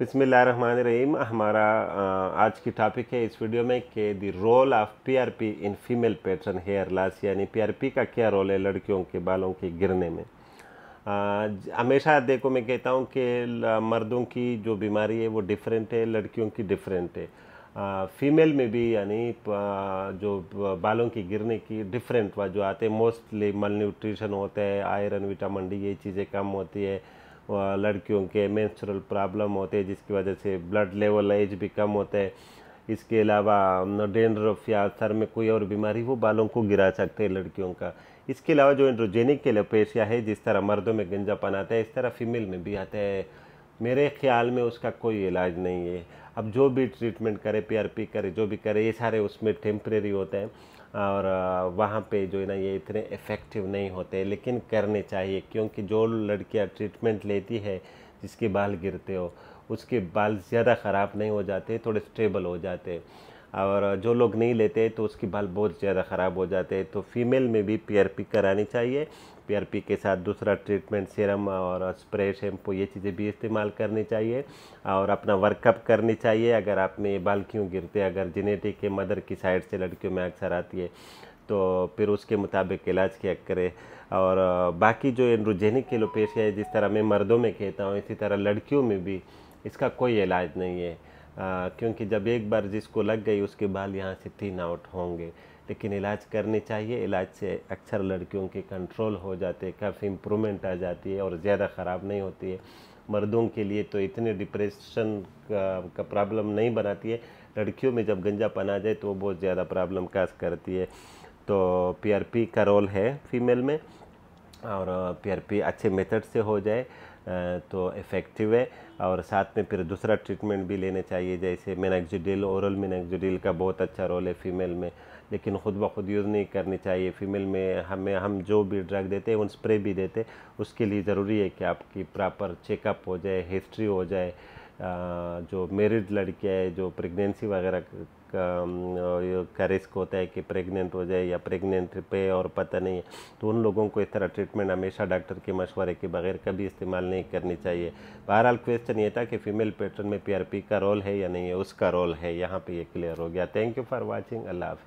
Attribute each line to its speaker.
Speaker 1: रहीम हमारा आज की टॉपिक है इस वीडियो में कि the role of PRP in female pattern hair loss यानी पीआरपी का क्या रोल है लड़कियों के बालों के गिरने में हमेशा देखो मैं कहता हूँ कि मर्दों की जो बीमारी है वो डिफरेंट है लड़कियों की डिफरेंट है फीमेल में भी यानी जो बालों की गिरने की डिफरेंट जो आते हैं मोस्टली मल न्यूट्रिशन होता है आयरन विटामिन डी ये चीज़ें कम होती है लड़कियों के मेंस्ट्रुअल प्रॉब्लम होते हैं जिसकी वजह से ब्लड लेवल एज भी कम होता है इसके अलावा डेंड्रफ या सर में कोई और बीमारी वो बालों को गिरा सकते हैं लड़कियों का इसके अलावा जो एंड्रोजेनिक के लपेशिया है जिस तरह मर्दों में गंजापन आता है इस तरह फीमेल में भी आता है मेरे ख्याल में उसका कोई इलाज नहीं है अब जो भी ट्रीटमेंट करे पीआरपी करे जो भी करे ये सारे उसमें टेम्प्रेरी होते हैं और वहाँ पे जो है ना ये इतने इफ़ेक्टिव नहीं होते लेकिन करने चाहिए क्योंकि जो लड़कियाँ ट्रीटमेंट लेती है जिसके बाल गिरते हो उसके बाल ज़्यादा ख़राब नहीं हो जाते थोड़े स्टेबल हो जाते और जो लोग नहीं लेते तो उसकी बाल बहुत ज़्यादा ख़राब हो जाते हैं तो फीमेल में भी पीआरपी करानी चाहिए पीआरपी के साथ दूसरा ट्रीटमेंट सीरम और स्प्रे शैम्पू ये चीज़ें भी इस्तेमाल करनी चाहिए और अपना वर्कअप करनी चाहिए अगर आप में बाल क्यों गिरते अगर जेनेटिक के मदर की साइड से लड़कियों में अक्सर आती है तो फिर उसके मुताबिक इलाज किया करें और बाकी जो एंड्रोजेनिक एलोपेशिया है जिस तरह मैं मर्दों में कहता हूँ इसी तरह लड़कियों में भी इसका कोई इलाज नहीं है आ, क्योंकि जब एक बार जिसको लग गई उसके बाल यहाँ से तीन आउट होंगे लेकिन इलाज करनी चाहिए इलाज से अक्सर लड़कियों के कंट्रोल हो जाते हैं काफ़ी इम्प्रूवमेंट आ जाती है और ज़्यादा ख़राब नहीं होती है मर्दों के लिए तो इतने डिप्रेशन का, का प्रॉब्लम नहीं बनाती है लड़कियों में जब गंजापन आ जाए तो वो बहुत ज़्यादा प्रॉब्लम काज करती है तो पीआरपी का रोल है फीमेल में और पीआरपी अच्छे मेथड से हो जाए तो इफ़ेक्टिव है और साथ में फिर दूसरा ट्रीटमेंट भी लेने चाहिए जैसे मेनाक्जिडिल ओरल मेनाक्जिडिल का बहुत अच्छा रोल है फीमेल में लेकिन ख़ुद ब खुद यूज़ नहीं करनी चाहिए फीमेल में हमें हम जो भी ड्रग देते हैं उन स्प्रे भी देते उसके लिए ज़रूरी है कि आपकी प्रॉपर चेकअप हो जाए हिस्ट्री हो जाए जो मेरिड लड़कियाँ है जो प्रेगनेंसी वगैरह का रिस्क होता है कि प्रेग्नेंट हो जाए या प्रेग्नेंट पे और पता नहीं है तो उन लोगों को इस तरह ट्रीटमेंट हमेशा डॉक्टर के मशवरे के बगैर कभी इस्तेमाल नहीं करनी चाहिए बहरहाल क्वेश्चन ये था कि फ़ीमेल पेटर्न में पी का रोल है या नहीं है उसका रोल है यहाँ पर ये क्लियर हो गया थैंक यू फॉर वॉचिंग अल्लाह हाफि